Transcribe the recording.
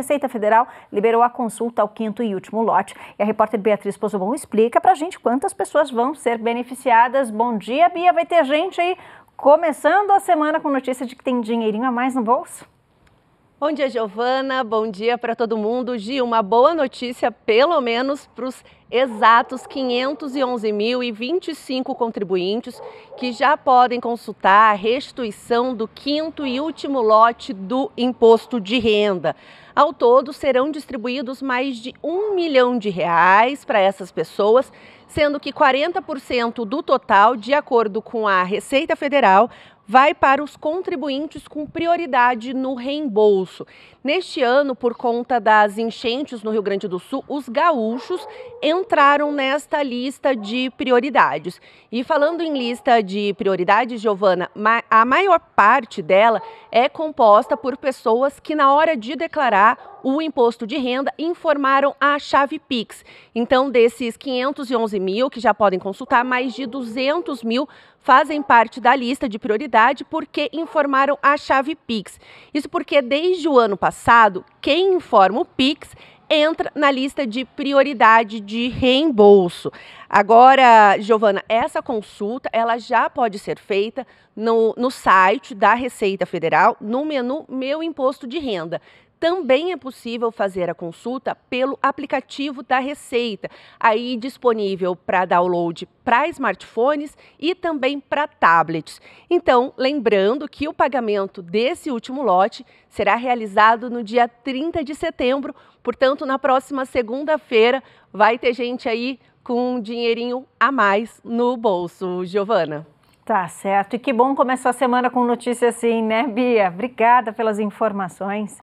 Receita Federal liberou a consulta ao quinto e último lote. E a repórter Beatriz Pozobon explica para a gente quantas pessoas vão ser beneficiadas. Bom dia, Bia. Vai ter gente aí começando a semana com notícia de que tem dinheirinho a mais no bolso? Bom dia, Giovana. Bom dia para todo mundo. Gi, uma boa notícia, pelo menos para os exatos 511.025 contribuintes que já podem consultar a restituição do quinto e último lote do imposto de renda. Ao todo, serão distribuídos mais de um milhão de reais para essas pessoas, sendo que 40% do total, de acordo com a Receita Federal, vai para os contribuintes com prioridade no reembolso. Neste ano, por conta das enchentes no Rio Grande do Sul, os gaúchos entraram nesta lista de prioridades. E falando em lista de prioridades, Giovana, a maior parte dela é composta por pessoas que, na hora de declarar, o imposto de renda informaram a chave Pix. Então, desses 511 mil que já podem consultar, mais de 200 mil fazem parte da lista de prioridade porque informaram a chave Pix. Isso porque desde o ano passado, quem informa o Pix entra na lista de prioridade de reembolso. Agora, Giovana, essa consulta ela já pode ser feita no, no site da Receita Federal, no menu Meu Imposto de Renda. Também é possível fazer a consulta pelo aplicativo da Receita, aí disponível para download para smartphones e também para tablets. Então, lembrando que o pagamento desse último lote será realizado no dia 30 de setembro, portanto, na próxima segunda-feira vai ter gente aí com um dinheirinho a mais no bolso, Giovana. Tá certo. E que bom começar a semana com notícia assim, né, Bia? Obrigada pelas informações.